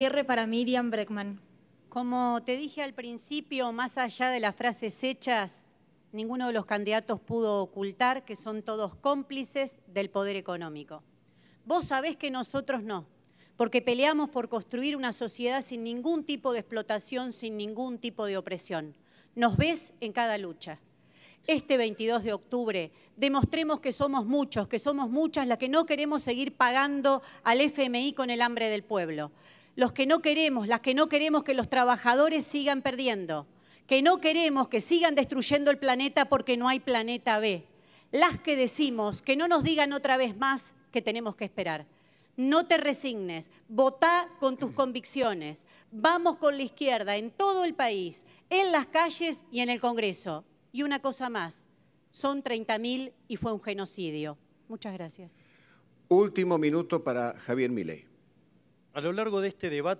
Cierre para Miriam Breckman. Como te dije al principio, más allá de las frases hechas, ninguno de los candidatos pudo ocultar que son todos cómplices del poder económico. Vos sabés que nosotros no, porque peleamos por construir una sociedad sin ningún tipo de explotación, sin ningún tipo de opresión. Nos ves en cada lucha. Este 22 de octubre demostremos que somos muchos, que somos muchas las que no queremos seguir pagando al FMI con el hambre del pueblo los que no queremos, las que no queremos que los trabajadores sigan perdiendo, que no queremos que sigan destruyendo el planeta porque no hay planeta B, las que decimos que no nos digan otra vez más que tenemos que esperar. No te resignes, votá con tus convicciones. Vamos con la izquierda en todo el país, en las calles y en el Congreso. Y una cosa más, son 30.000 y fue un genocidio. Muchas gracias. Último minuto para Javier Milei. A lo largo de este debate,